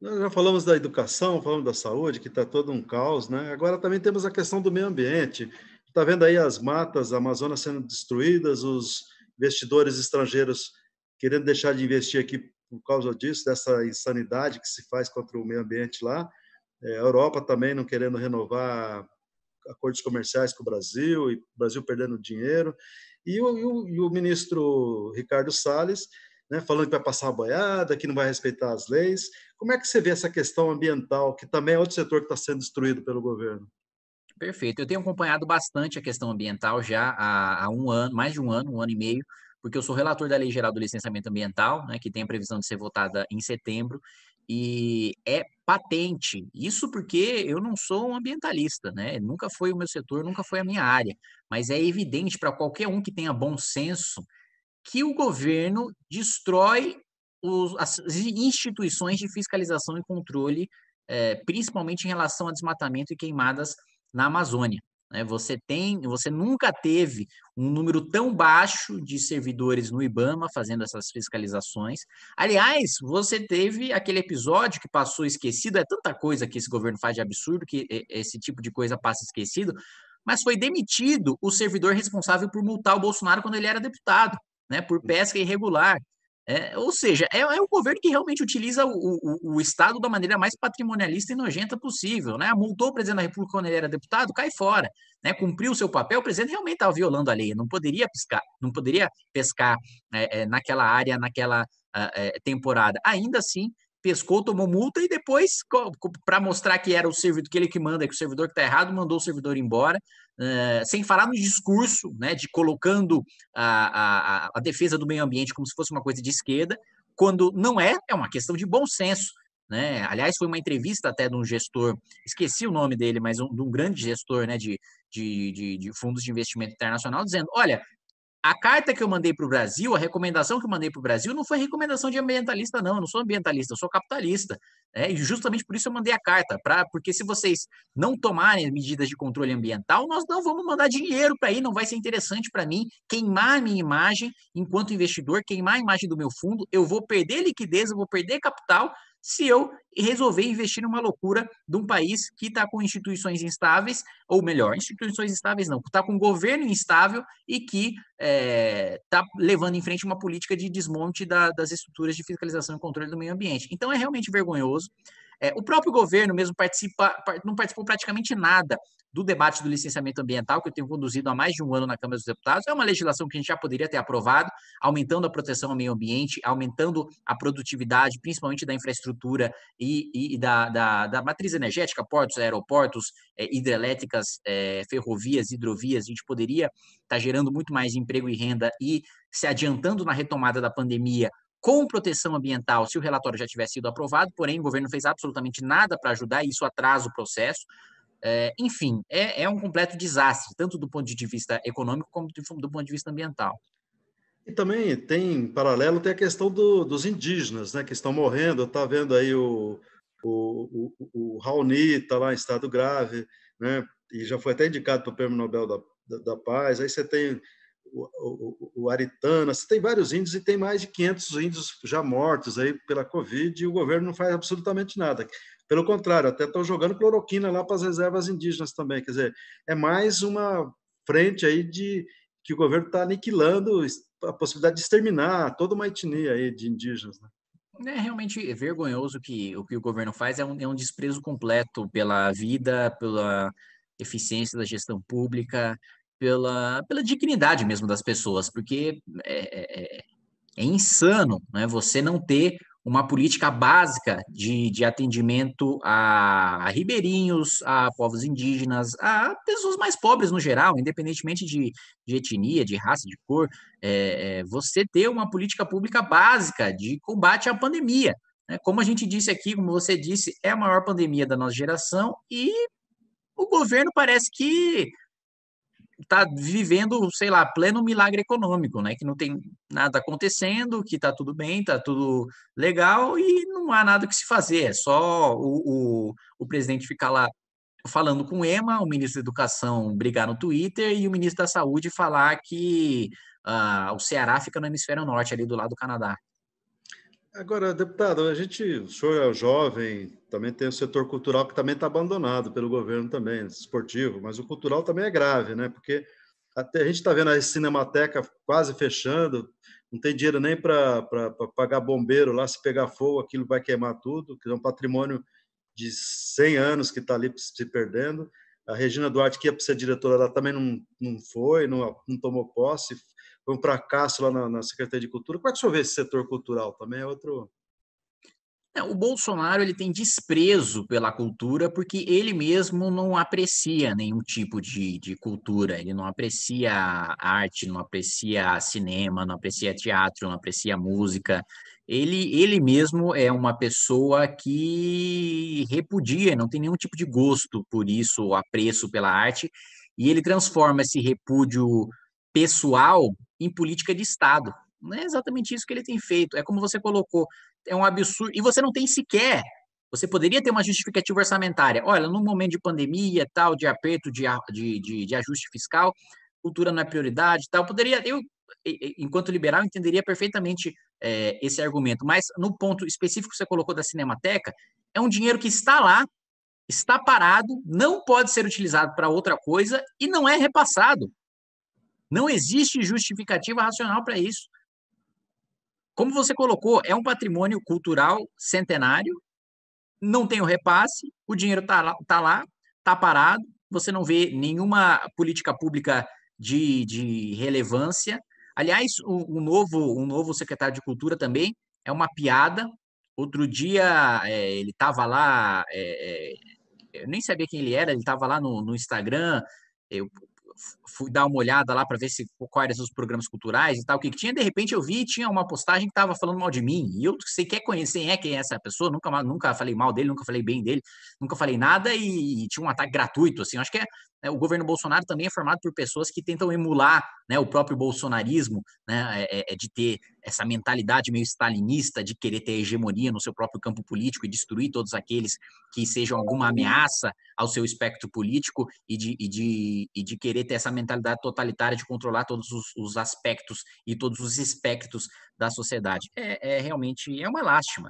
Nós já falamos da educação, falamos da saúde, que está todo um caos, né? Agora também temos a questão do meio ambiente. Está vendo aí as matas, a Amazônia sendo destruídas, os investidores estrangeiros querendo deixar de investir aqui por causa disso, dessa insanidade que se faz contra o meio ambiente lá. É, a Europa também não querendo renovar acordos comerciais com o Brasil, e o Brasil perdendo dinheiro. E o, e o, e o ministro Ricardo Salles né, falando que vai passar a boiada, que não vai respeitar as leis. Como é que você vê essa questão ambiental, que também é outro setor que está sendo destruído pelo governo? Perfeito. Eu tenho acompanhado bastante a questão ambiental já há, há um ano, mais de um ano, um ano e meio, porque eu sou relator da Lei Geral do Licenciamento Ambiental, né, que tem a previsão de ser votada em setembro, e é patente. Isso porque eu não sou um ambientalista, né? Nunca foi o meu setor, nunca foi a minha área, mas é evidente para qualquer um que tenha bom senso que o governo destrói os, as instituições de fiscalização e controle, é, principalmente em relação a desmatamento e queimadas na Amazônia. Né? Você tem, você nunca teve um número tão baixo de servidores no IBAMA fazendo essas fiscalizações. Aliás, você teve aquele episódio que passou esquecido. É tanta coisa que esse governo faz de absurdo que eh, esse tipo de coisa passa esquecido. Mas foi demitido o servidor responsável por multar o Bolsonaro quando ele era deputado né, por pesca irregular. É, ou seja, é, é um governo que realmente utiliza o, o, o, Estado da maneira mais patrimonialista e nojenta possível. Né? Multou o presidente da República quando ele era deputado, cai fora. Né? Cumpriu o seu papel, o presidente realmente estava tá violando a lei, não poderia pescar, não poderia pescar é, é, naquela área, naquela ah, é, temporada. Ainda assim, pescou, tomou multa e depois, para mostrar que era o servidor, que ele que manda, que o servidor que está errado, mandou o servidor embora, eh, sem falar no discurso, né, de colocando a, a, a defesa do meio ambiente como se fosse uma coisa de esquerda, quando não é, é uma questão de bom senso. Né? Aliás, foi uma entrevista até de um gestor, esqueci o nome dele, mas um, de um grande gestor né, de, de, de, de fundos de investimento internacional, dizendo: olha, a carta que eu mandei para o Brasil, a recomendação que eu mandei para o Brasil, não foi recomendação de ambientalista, não. Eu não sou ambientalista, eu sou capitalista. Né? E justamente por isso eu mandei a carta, pra, porque se vocês não tomarem medidas de controle ambiental, nós não vamos mandar dinheiro para aí, não vai ser interessante para mim queimar a minha imagem enquanto investidor, queimar a imagem do meu fundo, eu vou perder liquidez, eu vou perder capital se eu resolver investir numa loucura de um país que está com instituições instáveis, ou melhor, instituições instáveis não, está com um governo instável e que está eh, é, levando em frente uma política de desmonte da, das estruturas de fiscalização e controle do meio ambiente. Então é realmente vergonhoso. É, o próprio governo mesmo participa, não participou praticamente nada do debate do licenciamento ambiental, que eu tenho conduzido há mais de um ano na Câmara dos Deputados. É uma legislação que a gente já poderia ter aprovado, aumentando a proteção ao meio ambiente, aumentando a produtividade, principalmente da infraestrutura e, e, e da, da, da, matriz energética, portos, aeroportos, é, hidrelétricas, é, ferrovias, hidrovias. A gente poderia estar tá gerando muito mais emprego e renda e se adiantando na retomada da pandemia com proteção ambiental se o relatório já tivesse sido aprovado, porém o governo fez absolutamente nada para ajudar, e isso atrasa o processo. É, enfim, é, é, um completo desastre, tanto do ponto de vista econômico como do, do ponto de vista ambiental. E também tem, em paralelo, tem a questão do, dos indígenas, né, que estão morrendo. Está vendo aí o, o, o, o Raoni, está lá em estado grave, né, e já foi até indicado para o Prêmio Nobel da, da, da Paz. Aí você tem o, Aritana, o Aritana, tem vários índios e tem mais de 500 índios já mortos aí pela Covid e o governo não faz absolutamente nada. Pelo contrário, até estão jogando cloroquina lá para as reservas indígenas também. Quer dizer, é mais uma frente aí de que o governo está aniquilando a possibilidade de exterminar toda uma etnia aí de indígenas. Né? É realmente vergonhoso que o que o governo faz é um, é um desprezo completo pela vida, pela eficiência da gestão pública, pela, pela dignidade mesmo das pessoas, porque é, é, é, é insano né, você não ter uma política básica de, de atendimento a, ribeirinhos, a povos indígenas, a pessoas mais pobres no geral, independentemente de, de etnia, de raça, de cor, é, é, você ter uma política pública básica de combate à pandemia. Né? Como a gente disse aqui, como você disse, é a maior pandemia da nossa geração e o governo parece que está vivendo, sei lá, pleno milagre econômico, né? Que não tem nada acontecendo, que está tudo bem, está tudo legal e não há nada que se fazer. É só o, o, o presidente ficar lá falando com o EMA, o ministro da Educação brigar no Twitter e o ministro da Saúde falar que uh, o Ceará fica no hemisfério norte, ali do lado do Canadá. Agora, deputado, a gente, o senhor é jovem, também tem o setor cultural que também está abandonado pelo governo também, esportivo, mas o cultural também é grave, né? Porque até a gente está vendo a Cinemateca quase fechando, não tem dinheiro nem para pagar bombeiro lá, se pegar fogo, aquilo vai queimar tudo, que é um patrimônio de 100 anos que está ali se perdendo. A Regina Duarte, que ia para ser diretora, ela também não, não foi, não, não tomou posse, foi um fracasso lá na, na Secretaria de Cultura. Como é que o senhor vê esse setor cultural? Também é outro. É, o Bolsonaro ele tem desprezo pela cultura porque ele mesmo não aprecia nenhum tipo de, de cultura, ele não aprecia arte, não aprecia cinema, não aprecia teatro, não aprecia música. Ele, ele mesmo é uma pessoa que repudia, não tem nenhum tipo de gosto por isso, apreço pela arte, e ele transforma esse repúdio pessoal em política de Estado. Não é exatamente isso que ele tem feito. É como você colocou, é um absurdo. E você não tem sequer. Você poderia ter uma justificativa orçamentária. Olha, num momento de pandemia, tal, de aperto de, de, de, de ajuste fiscal, cultura não é prioridade, tal. Poderia, eu, enquanto liberal, entenderia perfeitamente é, esse argumento. Mas no ponto específico que você colocou da Cinemateca, é um dinheiro que está lá, está parado, não pode ser utilizado para outra coisa e não é repassado. Não existe justificativa racional para isso. Como você colocou, é um patrimônio cultural centenário, não tem o repasse, o dinheiro está lá, está tá parado, você não vê nenhuma política pública de, de relevância. Aliás, o, o, novo, o novo secretário de Cultura também é uma piada. Outro dia é, ele estava lá, é, é, eu nem sabia quem ele era, ele estava lá no, no Instagram, eu fui dar uma olhada lá para ver se quais eram os programas culturais e tal, o que, que tinha. De repente eu vi tinha uma postagem que estava falando mal de mim. E eu sei quer conhecer quem é, quem é essa pessoa, nunca, nunca falei mal dele, nunca falei bem dele, nunca falei nada, e, e tinha um ataque gratuito, assim. Acho que é, né, o governo Bolsonaro também é formado por pessoas que tentam emular né, o próprio bolsonarismo, né, é, é, é de ter essa mentalidade meio stalinista de querer ter hegemonia no seu próprio campo político e destruir todos aqueles que sejam alguma ameaça ao seu espectro político e de, e de, e de querer ter essa mentalidade totalitária de controlar todos os, os aspectos e todos os espectros da sociedade. É, é realmente é uma lástima.